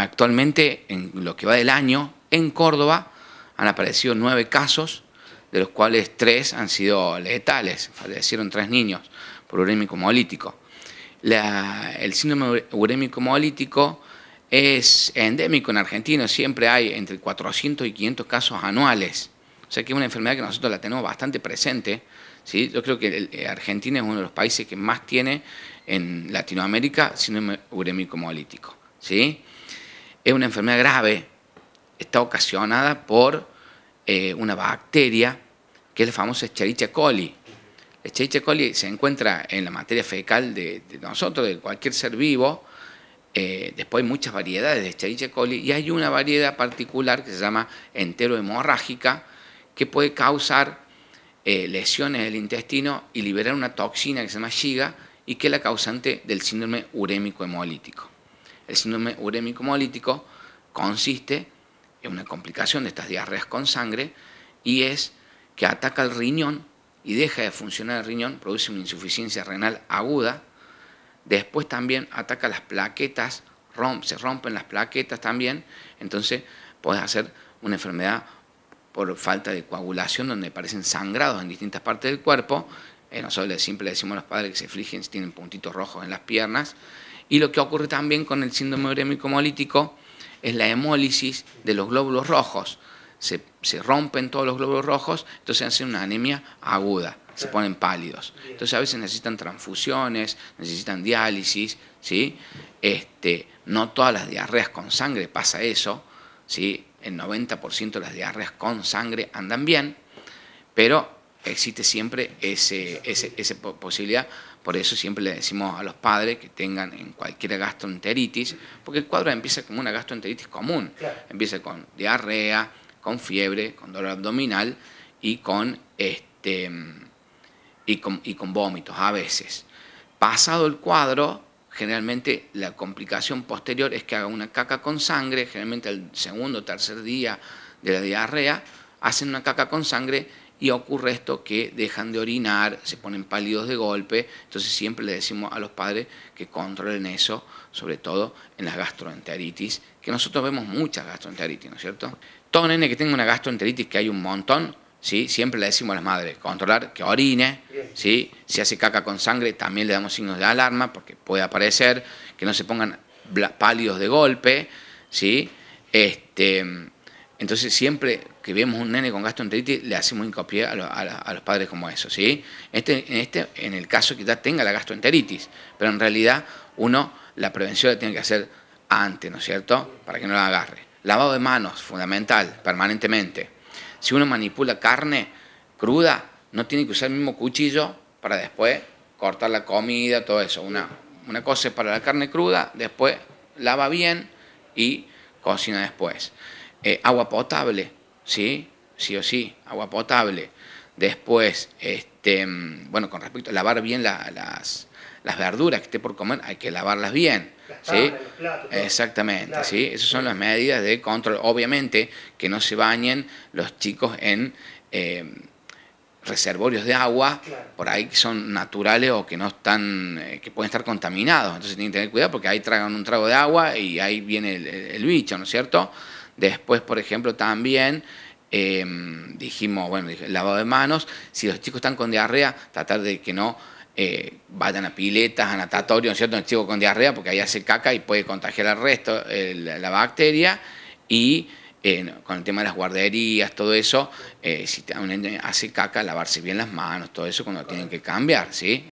Actualmente, en lo que va del año, en Córdoba han aparecido nueve casos, de los cuales tres han sido letales, fallecieron tres niños por urémico hemolítico. el síndrome urémico hemolítico es endémico en Argentina, siempre hay entre 400 y 500 casos anuales. O sea que es una enfermedad que nosotros la tenemos bastante presente. ¿sí? Yo creo que eh, Argentina es uno de los países que más tiene en Latinoamérica síndrome urémico hemolítico. ¿sí? es una enfermedad grave, está ocasionada por eh, una bacteria que es la famosa Escherichia coli. La coli se encuentra en la materia fecal de, nosotros, de cualquier ser vivo. Eh, después hay muchas variedades de Escherichia coli y hay una variedad particular que se llama enterohemorrágica que puede causar eh, lesiones del intestino y liberar una toxina que se llama giga y que es la causante del síndrome urémico hemolítico. El síndrome urémico hemolítico consiste en una complicación de estas diarreas con sangre y es que ataca el riñón y deja de funcionar el riñón, produce una insuficiencia renal aguda. Después también ataca las plaquetas, se rompen las plaquetas también, entonces puede hacer una enfermedad por falta de coagulación donde aparecen sangrados en distintas partes del cuerpo eh, nosotros siempre le decimos a los padres que se flijen si tienen puntitos rojos en las piernas. Y lo que ocurre también con el síndrome urémico hemolítico es la hemólisis de los glóbulos rojos. Se, rompen todos los glóbulos rojos, entonces hacen una anemia aguda, se ponen pálidos. Entonces a veces necesitan transfusiones, necesitan diálisis, ¿sí? Este, no todas las diarreas con sangre pasa eso, ¿sí? El 90% de las diarreas con sangre andan bien, pero existe siempre ese, ese, esa posibilidad. Por eso siempre le decimos a los padres que tengan en cualquier gastroenteritis, porque el cuadro empieza como una gastroenteritis común. Empieza con diarrea, con fiebre, con dolor abdominal y con, este, y y con vómitos a veces. Pasado el cuadro, generalmente la complicación posterior es que haga una caca con sangre, generalmente el segundo o tercer día de la diarrea, hacen una caca con sangre y ocurre esto que dejan de orinar, se ponen pálidos de golpe, entonces siempre le decimos a los padres que controlen eso, sobre todo en las gastroenteritis, que nosotros vemos muchas gastroenteritis, ¿no es cierto? Todo nene que tenga una gastroenteritis, que hay un montón, ¿sí? siempre le decimos a las madres, controlar que orine, ¿sí? si hace caca con sangre también le damos signos de alarma porque puede aparecer, que no se pongan pálidos de golpe, ¿sí? este, entonces siempre que vemos un nene con gastroenteritis le hacemos hincapié a, a, los padres como eso, ¿sí? Este, en, este, en el caso quizás tenga la gastroenteritis, pero en realidad uno la prevención la tiene que hacer antes, ¿no es cierto? Para que no la agarre. Lavado de manos, fundamental, permanentemente. Si uno manipula carne cruda, no tiene que usar el mismo cuchillo para después cortar la comida, todo eso. Una, una cosa es para la carne cruda, después lava bien y cocina después. Eh, agua potable, ¿sí? Sí o sí, agua potable. Después, este, mm, bueno, con respecto a lavar bien las, las verduras que esté por comer, hay que lavarlas bien. ¿sí? Exactamente, ¿sí? Esas son las medidas de control. Obviamente que no se bañen los chicos en em, reservorios de agua, por ahí que son naturales o que no están, eh, que pueden estar contaminados. Entonces tienen que tener cuidado porque ahí tragan un trago de agua y ahí viene el bicho, ¿no es cierto? Después, por ejemplo, también em, dijimos, bueno, lavado de manos, si los chicos están con diarrea, tratar de que no eh, vayan a piletas, a natatorio, ¿no es cierto? Un chico con diarrea, porque ahí hace caca y puede contagiar al resto la, bacteria. Y eh, con el tema de las guarderías, todo eso, eh, si un hace caca, lavarse bien las manos, todo eso cuando tienen que cambiar, ¿sí?